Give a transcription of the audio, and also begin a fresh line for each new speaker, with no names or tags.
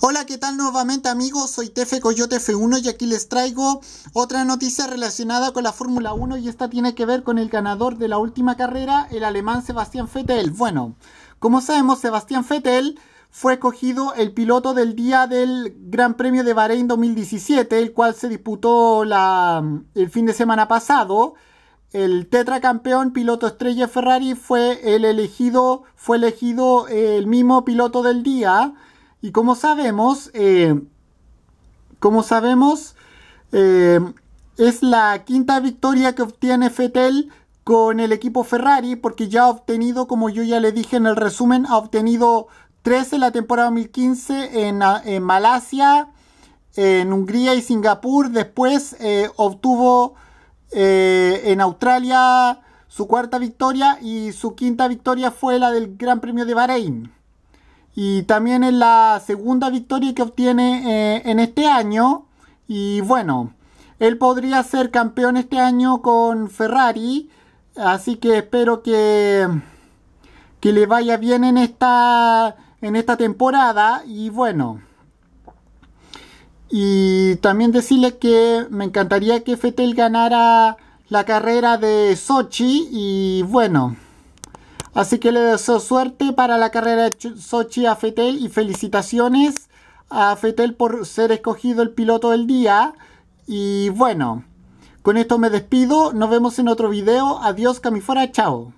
Hola, ¿qué tal nuevamente amigos? Soy Tefe Coyote F1 y aquí les traigo otra noticia relacionada con la Fórmula 1 y esta tiene que ver con el ganador de la última carrera, el alemán Sebastián Vettel. Bueno, como sabemos, Sebastián Vettel fue escogido el piloto del día del Gran Premio de Bahrein 2017, el cual se disputó la, el fin de semana pasado. El tetracampeón piloto estrella Ferrari fue el elegido, fue elegido el mismo piloto del día y como sabemos, eh, como sabemos, eh, es la quinta victoria que obtiene Fettel con el equipo Ferrari, porque ya ha obtenido, como yo ya le dije en el resumen, ha obtenido tres en la temporada 2015 en, Malasia, en Hungría y Singapur. Después eh, obtuvo en Australia su cuarta victoria y su quinta victoria fue la del Gran Premio de Bahrein. Y también es la segunda victoria que obtiene eh, en este año. Y bueno, él podría ser campeón este año con Ferrari. Así que espero que, que le vaya bien en esta, en esta temporada. Y bueno. Y también decirle que me encantaría que Fetel ganara la carrera de Sochi. Y bueno. Así que le deseo suerte para la carrera de Sochi a Fetel y felicitaciones a Fetel por ser escogido el piloto del día. Y bueno, con esto me despido. Nos vemos en otro video. Adiós, Camifora. Chao.